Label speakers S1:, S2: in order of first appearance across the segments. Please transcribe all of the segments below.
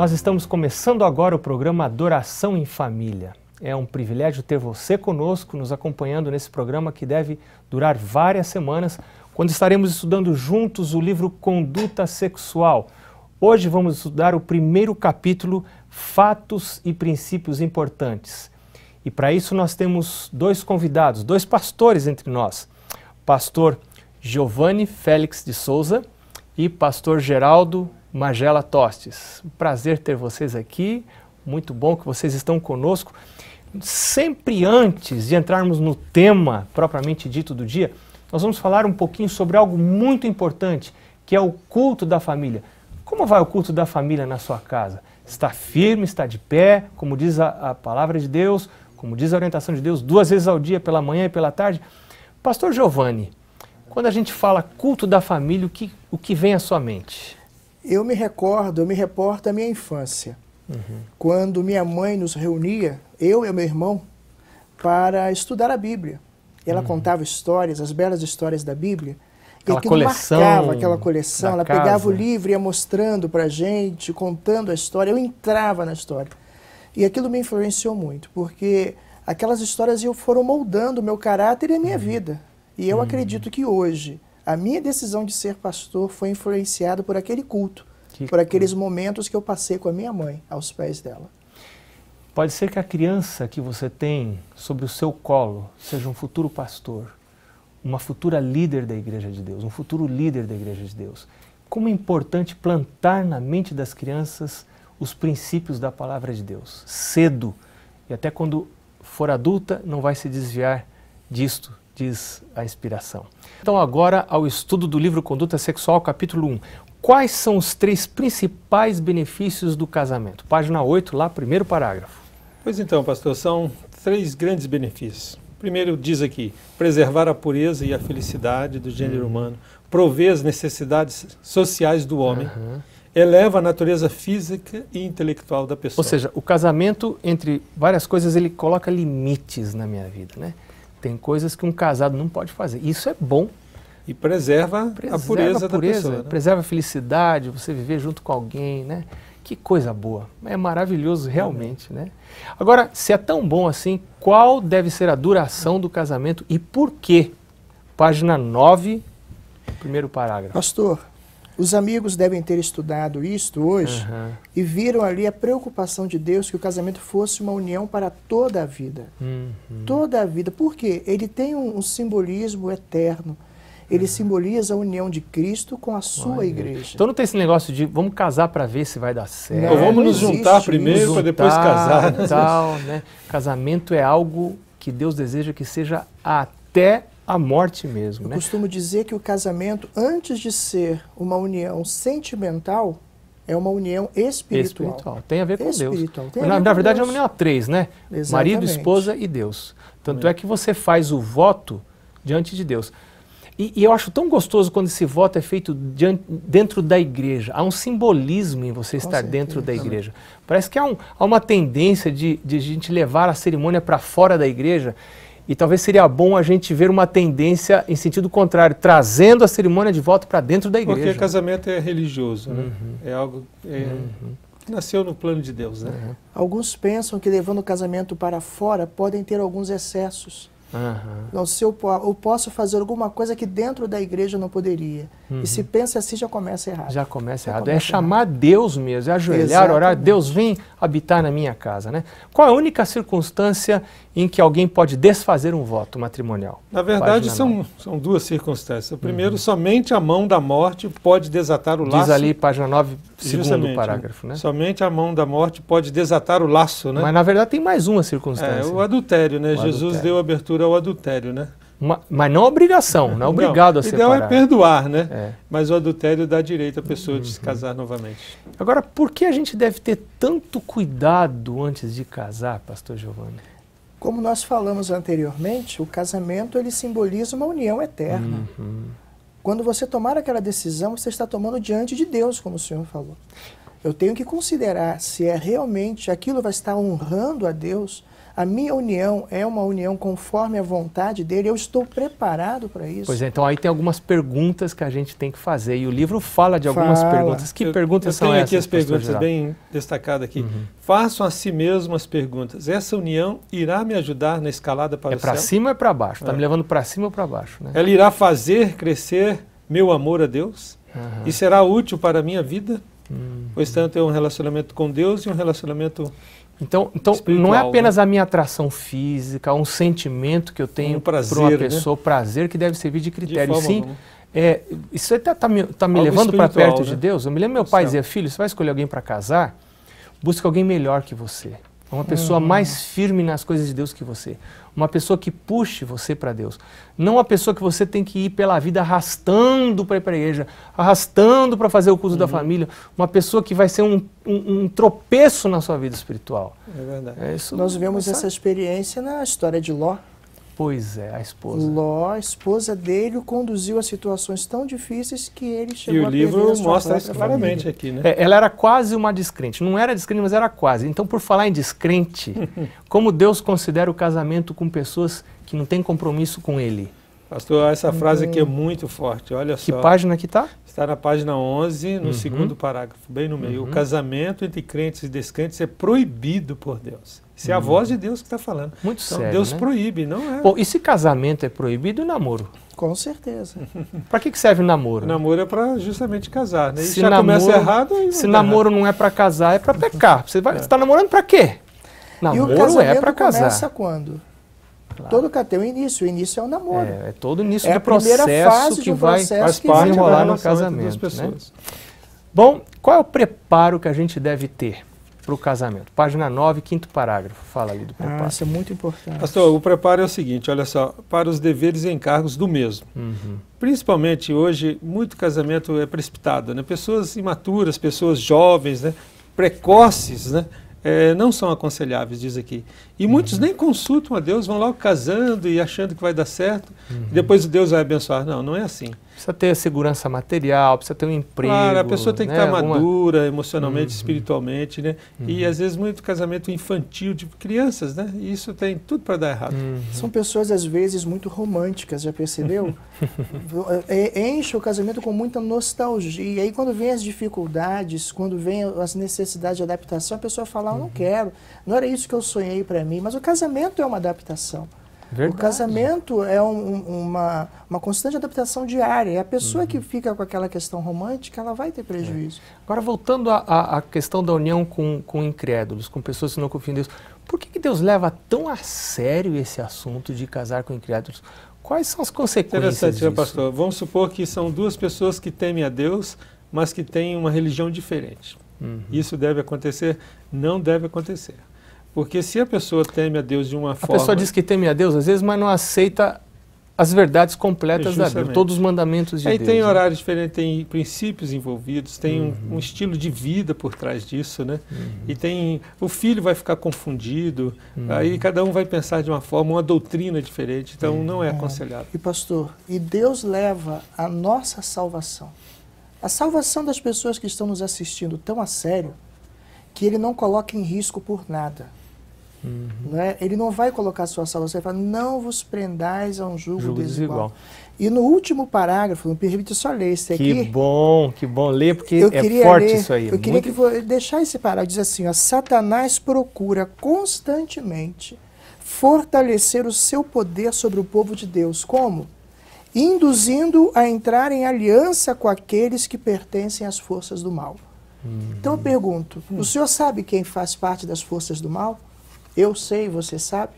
S1: Nós estamos começando agora o programa Adoração em Família. É um privilégio ter você conosco, nos acompanhando nesse programa que deve durar várias semanas, quando estaremos estudando juntos o livro Conduta Sexual. Hoje vamos estudar o primeiro capítulo, Fatos e Princípios Importantes. E para isso nós temos dois convidados, dois pastores entre nós: pastor Giovanni Félix de Souza e pastor Geraldo Magela Tostes. Prazer ter vocês aqui, muito bom que vocês estão conosco. Sempre antes de entrarmos no tema propriamente dito do dia, nós vamos falar um pouquinho sobre algo muito importante, que é o culto da família. Como vai o culto da família na sua casa? Está firme, está de pé, como diz a, a palavra de Deus, como diz a orientação de Deus, duas vezes ao dia, pela manhã e pela tarde. Pastor Giovanni, quando a gente fala culto da família, o que, o que vem à sua
S2: mente? Eu me recordo, eu me reporto à minha infância, uhum. quando minha mãe nos reunia, eu e meu irmão, para estudar a Bíblia. Ela uhum. contava histórias, as belas histórias da Bíblia,
S3: aquela e aquilo coleção marcava aquela
S2: coleção. Ela casa. pegava o livro e ia mostrando para a gente, contando a história. Eu entrava na história. E aquilo me influenciou muito, porque aquelas histórias foram moldando o meu caráter e a minha uhum. vida. E eu uhum. acredito que hoje, a minha decisão de ser pastor foi influenciada por aquele culto, que por aqueles momentos que eu passei com a minha mãe aos pés dela.
S1: Pode ser que a criança que você tem sobre o seu colo seja um futuro pastor, uma futura líder da Igreja de Deus, um futuro líder da Igreja de Deus. Como é importante plantar na mente das crianças os princípios da palavra de Deus, cedo. E até quando for adulta, não vai se desviar disto, diz a inspiração. Então, agora ao estudo do livro Conduta Sexual, capítulo 1. Quais são os três principais benefícios do casamento? Página 8, lá, primeiro parágrafo.
S3: Pois então, pastor, são três grandes benefícios. Primeiro, diz aqui: preservar a pureza e a felicidade do gênero hum. humano, prover as necessidades sociais do homem. Uhum eleva a natureza física e intelectual da pessoa. Ou seja, o casamento,
S1: entre várias coisas, ele coloca limites na minha vida, né? Tem coisas que um casado não pode fazer. Isso é bom. E preserva, preserva a pureza, a pureza pessoa, né? Preserva a felicidade, você viver junto com alguém, né? Que coisa boa. É maravilhoso é realmente, é. né? Agora, se é tão bom assim, qual deve ser a duração do casamento e por quê? Página 9, primeiro parágrafo.
S2: Pastor, os amigos devem ter estudado isto hoje uhum. e viram ali a preocupação de Deus que o casamento fosse uma união para toda a vida. Uhum. Toda a vida. Por quê? Ele tem um, um simbolismo eterno. Ele uhum. simboliza a união de Cristo com a sua igreja.
S1: Então não tem esse negócio de vamos casar para ver se vai dar certo. Não, vamos nos juntar primeiro para depois casar. Tal, né? Casamento é algo que Deus deseja que seja até a morte mesmo. Eu né?
S2: costumo dizer que o casamento, antes de ser uma união sentimental, é uma união espiritual. espiritual. Tem a ver com espiritual. Deus. na, na verdade, Deus. é uma união a
S1: três, né? Exatamente. Marido, esposa e Deus. Tanto é. é que você faz o voto diante de Deus. E, e, eu acho tão gostoso quando esse voto é feito diante, dentro da igreja. Há um simbolismo em você com estar certeza, dentro da igreja. Parece que há, um, há uma tendência de, de a gente levar a cerimônia para fora da igreja e talvez seria bom a gente ver uma tendência em sentido contrário, trazendo a cerimônia de volta para dentro da igreja. Porque
S3: casamento é religioso, né? Uhum. É algo é, uhum. que nasceu no plano de Deus, né? Uhum.
S2: Alguns pensam que levando o casamento para fora podem ter alguns excessos. Uhum. Não, se eu, eu, posso fazer alguma coisa que dentro da igreja eu não poderia. Uhum. E se uhum. pensa assim, já começa errado.
S1: Já começa já errado. É começa é chamar errado. Deus mesmo, é ajoelhar, Exatamente. orar. Deus vem habitar na minha casa. Né? Qual a única circunstância em que alguém pode desfazer um voto matrimonial?
S3: Na verdade, são, são duas circunstâncias. Primeiro, uhum. somente a mão da morte pode desatar o laço. Diz ali, página 9, segundo parágrafo. Né? Somente a mão da morte pode desatar o laço. Né? Mas na verdade
S1: tem mais uma circunstância. É, o
S3: adultério. Né? O Jesus adultério. deu abertura adultera o adultério, né?
S1: Uma, mas não obrigação, não é obrigado não, a então é separar. O ideal é perdoar, né? É.
S3: Mas o adultério dá direito à pessoa uhum. de se uhum. casar novamente.
S1: Agora, por que a gente deve ter tanto cuidado antes
S2: de casar, pastor Giovanni? Como nós falamos anteriormente, o casamento ele simboliza uma união eterna. Uhum. Quando você tomar aquela decisão, você está tomando diante de Deus, como o senhor falou. Eu tenho que considerar se é realmente aquilo vai estar honrando a Deus, a minha união é uma união conforme a vontade dele, eu estou preparado para isso. Pois é,
S1: então aí tem algumas perguntas que a gente tem que fazer. E o livro fala de algumas fala. perguntas. Que eu, perguntas eu são essas? Eu tenho aqui as perguntas bem
S3: destacadas aqui. Uhum. Façam a si mesmo as perguntas. Essa união irá me ajudar na escalada para é o céu? É para cima ou é para baixo? Está é. me levando para cima ou para baixo? Né? Ela irá fazer crescer meu amor a Deus? Uhum. E será útil para a minha vida? Uhum. Pois tanto é um relacionamento com Deus e um relacionamento então, então não é né? apenas
S1: né? a minha atração física, um sentimento que eu tenho um para uma né? pessoa, né? prazer que deve servir de critério. De Sim, é, isso está tá me, tá me levando para perto né? de Deus. Eu me lembro meu pai dizia, filho, você vai escolher alguém para casar, busca alguém melhor que você. É uma pessoa hum. mais firme nas coisas de Deus que você uma pessoa que puxe você para Deus. Não uma pessoa que você tem que ir pela vida arrastando para a igreja, arrastando para fazer o curso uhum. da família. Uma pessoa que vai ser um, um, um tropeço na sua vida espiritual. É verdade. É, Nós vemos essa
S2: experiência na história de Ló. Pois é, a esposa. Ló, a esposa dele, o conduziu a situações tão difíceis que ele chegou e a E o livro mostra isso claramente aqui, né?
S1: É, ela era quase uma descrente. Não era descrente, mas era quase. Então, por falar em descrente, como Deus considera o casamento com pessoas que não têm compromisso com ele?
S3: Pastor, essa uhum. frase aqui é muito forte, olha que só. Que página que está? Está na página 11, no uhum. segundo parágrafo, bem no meio. Uhum. O casamento entre crentes e descrentes é proibido por Deus. Isso é hum. a voz de Deus que está falando. Muito então, sério, Deus né? proíbe, não é? Bom,
S1: e se casamento é proibido,
S3: namoro? Com certeza. para que, que serve o namoro? namoro é para justamente casar, né? E se
S1: já namoro, começa errado... Aí se né? namoro errado. não é para casar, é para pecar. Você está é. Tá namorando para quê? Namoro e o é para casar. começa
S2: quando? Claro. Todo tem o início, o início é o namoro. É, é todo início é do processo que de vai processo que vai enrolar no casamento. Né?
S1: Bom, qual é o preparo que a gente deve ter? para o casamento. Página 9, quinto
S3: parágrafo, fala ali do ah, preparo. Ah, isso
S2: é muito importante.
S3: Pastor, o preparo é o seguinte, olha só, para os deveres e encargos do mesmo. Uhum. Principalmente hoje, muito casamento é precipitado, né? Pessoas imaturas, pessoas jovens, né? precoces, né? É, não são aconselháveis, diz aqui. E uhum. muitos nem consultam a Deus, vão logo casando e achando que vai dar certo, uhum. e depois Deus vai abençoar. Não, não é assim. Precisa ter segurança material, precisa ter um emprego. Claro, a pessoa tem que né? estar tá madura emocionalmente, uhum. espiritualmente, né? Uhum. E às vezes muito casamento infantil de tipo crianças, né? E isso tem tudo para dar errado. Uhum. São
S2: pessoas às vezes muito românticas, já percebeu? É, é, enche o casamento com muita nostalgia. E aí quando vem as dificuldades, quando vem as necessidades de adaptação, a pessoa fala, ah, eu não uhum. quero, não era isso que eu sonhei para mim. Mas o casamento é uma adaptação. Verdade. O casamento é um, uma, uma constante adaptação diária. E é a pessoa uhum. que fica com aquela questão romântica, ela vai ter prejuízo. É.
S1: Agora, voltando à questão da união com, com incrédulos, com pessoas que não confiam em Deus, por que, que Deus leva tão a sério esse assunto de casar com incrédulos? Quais
S3: são as consequências Interessante, disso? pastor. Vamos supor que são duas pessoas que temem a Deus, mas que têm uma religião diferente. Uhum. Isso deve acontecer? Não deve acontecer. Porque se a pessoa teme a Deus de uma a forma. A pessoa diz que teme a Deus às vezes, mas não aceita as
S1: verdades completas é, da Bíblia, todos os mandamentos de Aí Deus. Aí né? tem
S3: horários né? diferentes, tem princípios envolvidos, tem uhum. um, um, estilo de vida por trás disso, né? Uhum. E tem o filho vai ficar confundido. Uhum. Aí cada um vai pensar de uma forma, uma doutrina diferente. Então uhum. não é, é aconselhável.
S2: E pastor, e Deus leva a nossa salvação, a salvação das pessoas que estão nos assistindo tão a sério que Ele não coloca em risco por nada. Uhum. Né? Ele não vai colocar sua salvação, ele fala, não vos prendais a um julgo, desigual. desigual. E no último parágrafo, não permite só ler esse aqui. Que
S1: bom, que bom ler, porque é forte ler, isso aí. Eu queria Muito...
S2: que deixar esse parágrafo, diz assim, ó, Satanás procura constantemente fortalecer o seu poder sobre o povo de Deus. Como? Induzindo a entrar em aliança com aqueles que pertencem às forças do mal. Uhum. Então eu uhum. pergunto, uhum. o senhor sabe quem faz parte das forças do mal? eu sei, você sabe.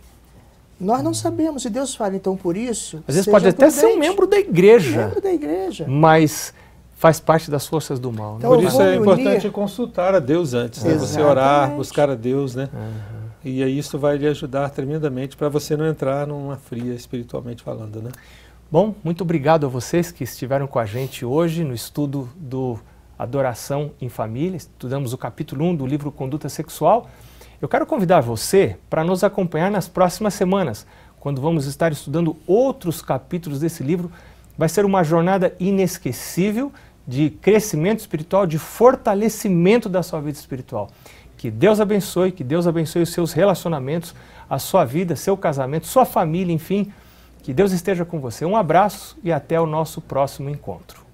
S2: Nós não sabemos, e Deus fala, então por isso. Às vezes pode até ser um membro da igreja. membro da igreja.
S1: Mas faz parte das forças do mal. Né? Então, por isso é
S3: importante consultar a Deus antes, né? você orar, buscar a Deus, né? Uhum. E aí isso vai lhe ajudar tremendamente para você não entrar numa fria espiritualmente falando, né? Bom, muito obrigado a vocês que estiveram com a gente hoje no estudo do
S1: Adoração em Família. Estudamos o capítulo 1 do livro Conduta Sexual. Eu quero convidar você para nos acompanhar nas próximas semanas, quando vamos estar estudando outros capítulos desse livro. Vai ser uma jornada inesquecível de crescimento espiritual, de fortalecimento da sua vida espiritual. Que Deus abençoe, que Deus abençoe os seus relacionamentos, a sua vida, seu casamento, sua família, enfim. Que Deus esteja com você. Um abraço e até o nosso próximo encontro.